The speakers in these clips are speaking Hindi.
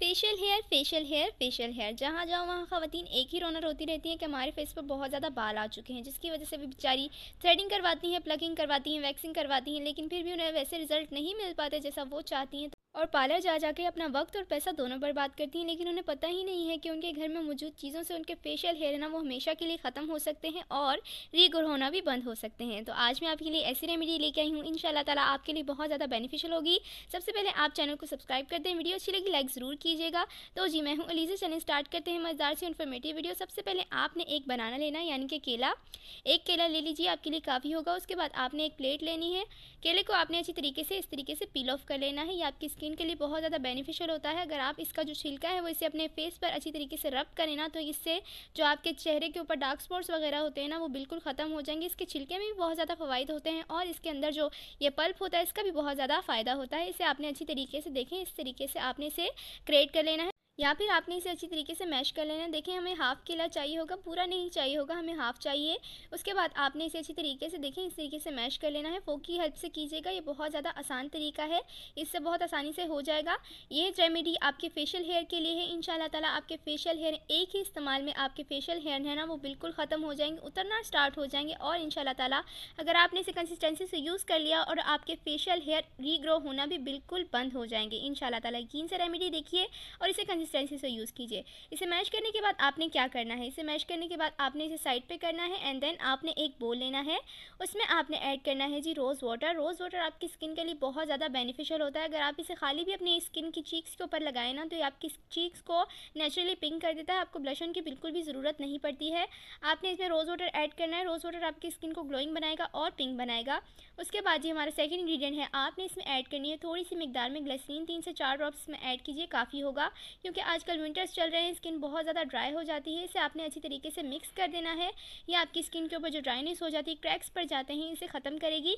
facial hair facial hair facial hair जहाँ जाओ वहाँ खातन एक ही रोनर होती रहती हैं कि हमारे फेस पर बहुत ज़्यादा बाल आ चुके हैं जिसकी वजह से भी बेचारी थ्रेडिंग करवाती हैं प्लगिंग करवाती हैं वैक्सिंग करवाती हैं लेकिन फिर भी उन्हें वैसे रिजल्ट नहीं मिल पाते जैसा वो चाहती हैं और पार्लर जा जाके अपना वक्त और पैसा दोनों बर्बाद करती हैं लेकिन उन्हें पता ही नहीं है कि उनके घर में मौजूद चीज़ों से उनके फेशियल हेयर ना वो हमेशा के लिए ख़त्म हो सकते हैं और रीग्रो होना भी बंद हो सकते हैं तो आज मैं आपके लिए ऐसी रेमेडी लेके आई हूँ इन ताला आपके लिए बहुत ज़्यादा बेनिफिशियल होगी सबसे पहले आप चैनल को सब्सक्राइब कर दें वीडियो अच्छी लगी लाइक ज़रूर कीजिएगा तो जी मैं हूँ अलीजे चैनल स्टार्ट करते हैं मज़ेदार से इन्फॉर्मेटिव वीडियो सबसे पहले आपने एक बनाना लेना यानी कि केला एक केला ले लीजिए आपके लिए काफ़ी होगा उसके बाद आपने एक प्लेट लेनी है केले को आपने अच्छी तरीके से इस तरीके से पील ऑफ कर लेना है या आपकी स्किन के लिए बहुत ज़्यादा बेनिफिशियल होता है अगर आप इसका जो छिलका है वो इसे अपने फेस पर अच्छी तरीके से रब करें ना तो इससे जो आपके चेहरे के ऊपर डार्क स्पॉट्स वगैरह होते हैं ना वो बिल्कुल ख़त्म हो जाएंगे इसके छिलके में भी बहुत ज़्यादा फ़वाद होते हैं और इसके अंदर जो ये पल्प होता है इसका भी बहुत ज़्यादा फ़ायदा होता है इसे आपने अच्छी तरीके से देखें इस तरीके से आपने इसे क्रिएट कर लेना है या फिर आपने इसे अच्छी तरीके से मैश कर लेना है देखें हमें हाफ़ किला चाहिए होगा पूरा नहीं चाहिए होगा हमें हाफ़ चाहिए उसके बाद आपने इसे अच्छी तरीके से देखें इस तरीके से मैश कर लेना है फोक की हेल्प से कीजिएगा ये बहुत ज़्यादा आसान तरीका है इससे बहुत आसानी से हो जाएगा ये रेमेडी आपके फेशियल हेयर के लिए है इन ताला आपके फेशियल हेयर एक ही इस्तेमाल में आपके फेशियल हेयर है ना वो बिल्कुल ख़त्म हो जाएंगे उतरना स्टार्ट हो जाएंगे और इन ताला अगर आपने इसे कंसिस्टेंसी से यूज़ कर लिया और आपके फेशियल हेयर रीग्रो होना भी बिल्कुल बंद हो जाएंगे इन ताला यकीन से रेमेडी देखिए और इसे कंसिस्टेंसी से यूज़ कीजिए इसे मैश करने के बाद आपने क्या करना है इसे मैश करने के बाद आपने इसे साइड पे करना है एंड देन आपने एक बोल लेना है उसमें आपने ऐड करना है जी रोज़ वाटर रोज़ वाटर आपकी स्किन के लिए बहुत ज़्यादा बेनिफिशियल होता है अगर आप इसे खाली भी अपनी स्किन की चीक्स के ऊपर लगाएं ना तो ये आपकी चीक्स को नेचुरली पिंक कर देता है आपको ब्लशन की बिल्कुल भी ज़रूरत नहीं पड़ती है आपने इसमें रोज़ वाटर ऐड करना है रोज़ वाटर आपकी स्किन को ग्लोइंग बनाएगा और पिंक बनाएगा उसके बाद जी हमारा सेकेंड इंग्रीडियंट है आपने इसमें ऐड करनी है थोड़ी सी मिकदार में ग्लसिन तीन से चार ड्रॉप्स में ऐड कीजिए काफ़ी होगा क्योंकि क्योंकि आजकल विंटर्स चल रहे हैं स्किन बहुत ज़्यादा ड्राई हो जाती है इसे आपने अच्छी तरीके से मिक्स कर देना है या आपकी स्किन के ऊपर जो ड्राइनेस हो जाती है क्रैक्स पड़ जाते हैं इसे ख़त्म करेगी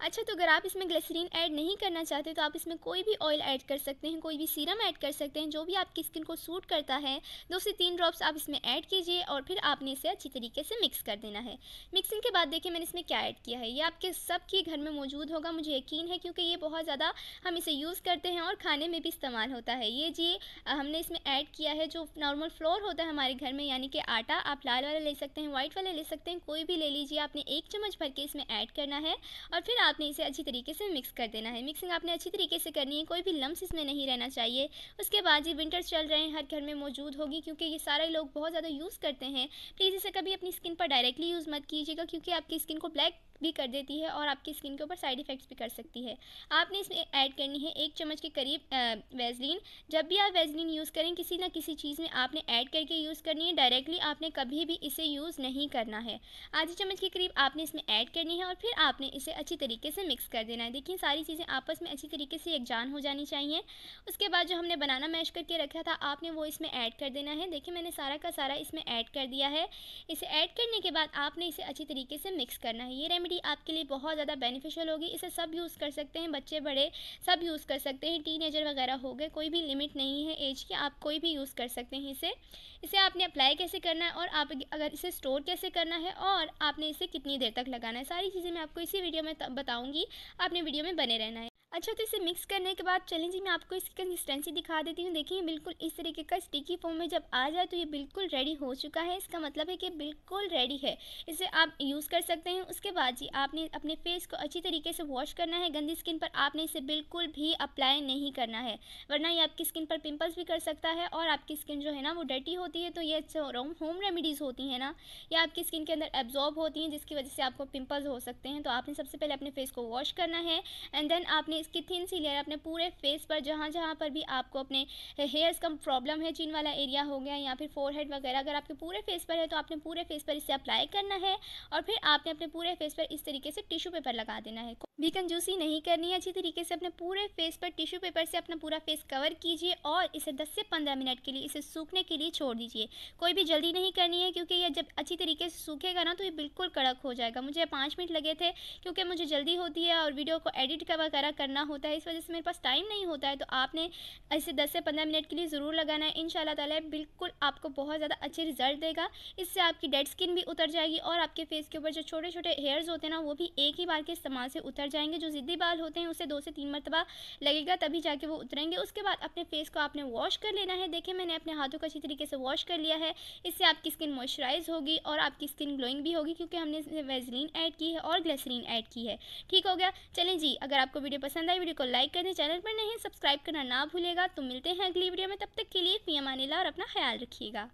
अच्छा तो अगर आप इसमें ग्लिसरीन ऐड नहीं करना चाहते तो आप इसमें कोई भी ऑयल ऐड कर सकते हैं कोई भी सीरम ऐड कर सकते हैं जो भी आपकी स्किन को सूट करता है दो से तीन ड्रॉप्स आप इसमें ऐड कीजिए और फिर आपने इसे अच्छी तरीके से मिक्स कर देना है मिक्सिंग के बाद देखिए मैंने इसमें क्या ऐड किया है ये आपके सबके घर में मौजूद होगा मुझे यकीन है क्योंकि ये बहुत ज़्यादा हम इसे यूज़ करते हैं और खाने में भी इस्तेमाल होता है ये जी हमने इसमें ऐड किया है जो नॉर्मल फ्लोर होता है हमारे घर में यानी कि आटा आप लाल वाला ले सकते हैं वाइट वाला ले सकते हैं कोई भी ले लीजिए आपने एक चम्मच भर के इसमें ऐड करना है और फिर आपने इसे अच्छी तरीके से मिक्स कर देना है मिक्सिंग आपने अच्छी तरीके से करनी है कोई भी लम्स इसमें नहीं रहना चाहिए उसके बाद ये विंटर्स चल रहे हैं हर घर में मौजूद होगी क्योंकि ये सारे लोग बहुत ज़्यादा यूज़ करते हैं प्लीज़ इसे कभी अपनी स्किन पर डायरेक्टली यूज़ मत कीजिएगा क्योंकि आपकी स्किन को ब्लैक भी कर देती है और आपकी स्किन के ऊपर साइड इफ़ेक्ट्स भी कर सकती है आपने इसमें ऐड करनी है एक चम्मच के करीब वेजलिन जब भी आप वेजलिन यूज़ करें किसी ना किसी चीज़ में आपने ऐड करके यूज़ करनी है डायरेक्टली आपने कभी भी इसे यूज़ नहीं करना है आधी चम्मच के करीब आपने इसमें ऐड करनी है और फिर आपने इसे अच्छी तरीके से मिक्स कर देना है देखिए सारी चीज़ें आपस में अच्छी तरीके से जान हो जानी चाहिए उसके बाद जो हमने बनाना मैश करके रखा था आपने वो इसमें ऐड कर देना है देखिए मैंने सारा का सारा इसमें ऐड कर दिया है इसे ऐड करने के बाद आपने इसे अच्छी तरीके से मिक्स करना है ये रेमेडी आपके लिए बहुत ज़्यादा बेनिफिशियल होगी इसे सब यूज़ कर सकते हैं बच्चे बड़े सब यूज़ कर सकते हैं एजर वगैरह हो गए कोई भी लिमिट नहीं है एज की आप कोई भी यूज़ कर सकते हैं इसे इसे आपने अप्लाई कैसे करना है और आप अगर इसे स्टोर कैसे करना है और आपने इसे कितनी देर तक लगाना है सारी चीज़ें मैं आपको इसी वीडियो में बताऊंगी आपने वीडियो में बने रहना है अच्छा तो इसे मिक्स करने के बाद चलें जी मैं आपको इसकी कंसिस्टेंसी दिखा देती हूँ देखिए बिल्कुल इस तरीके का स्टिकी फॉर्म में जब आ जाए तो ये बिल्कुल रेडी हो चुका है इसका मतलब है कि बिल्कुल रेडी है इसे आप यूज़ कर सकते हैं उसके बाद जी आपने अपने फेस को अच्छी तरीके से वॉश करना है गंदी स्किन पर आपने इसे बिल्कुल भी अप्लाई नहीं करना है वरना ये आपकी स्किन पर पिम्पल्स भी कर सकता है और आपकी स्किन जो है ना वो डर्टी होती है तो ये होम रेमिडीज़ होती हैं ना ये आपकी स्किन के अंदर एब्जॉर्ब होती हैं जिसकी वजह से आपको पिम्पल्स हो सकते हैं तो आपने सबसे पहले अपने फेस को वॉश करना है एंड देन आपने की थिन सी लेयर अपने पूरे फेस पर जहाँ जहाँ पर भी आपको अपने हेयर्स का प्रॉब्लम है चिन वाला एरिया हो गया या फिर फोर वगैरह अगर आपके पूरे फेस पर है तो आपने पूरे फेस पर इसे अप्लाई करना है और फिर आपने अपने पूरे फेस पर इस तरीके से टिश्यू पेपर लगा देना है भी कंजूसी नहीं करनी है अच्छी तरीके से अपने पूरे फेस पर टिश्यू पेपर से अपना पूरा फेस कवर कीजिए और इसे 10 से 15 मिनट के लिए इसे सूखने के लिए छोड़ दीजिए कोई भी जल्दी नहीं करनी है क्योंकि ये जब अच्छी तरीके से सूखेगा ना तो ये बिल्कुल कड़क हो जाएगा मुझे पाँच मिनट लगे थे क्योंकि मुझे जल्दी होती है और वीडियो को एडिट वगैरह करना होता है इस वजह से मेरे पास टाइम नहीं होता है तो आपने इसे दस से पंद्रह मिनट के लिए ज़रूर लगाना है इन ताला बिल्कुल आपको बहुत ज़्यादा अच्छे रिजल्ट देगा इससे आपकी डेड स्किन भी उतर जाएगी और आपके फेस के ऊपर जो छोटे छोटे हेयर्स होते हैं ना वो भी एक ही बार के इस्तेमाल से उतर जाएंगे जो ज़िद्दी बाल होते हैं उसे दो से तीन मरतबा लगेगा तभी जाके वो उतरेंगे उसके बाद अपने फेस को आपने वॉश कर लेना है देखिए मैंने अपने हाथों को अच्छी तरीके से वॉश कर लिया है इससे आपकी स्किन मॉइस्चराइज होगी और आपकी स्किन ग्लोइंग भी होगी क्योंकि हमने वेजलिन ऐड की है और ग्लेसरीन ऐड की है ठीक हो गया चलें जी अगर आपको वीडियो पसंद आई वीडियो को लाइक कर दें चैनल पर नहीं सब्सक्राइब करना ना भूलेगा तो मिलते हैं अगली वीडियो में तब तक के लिए पी एम और अपना ख्याल रखिएगा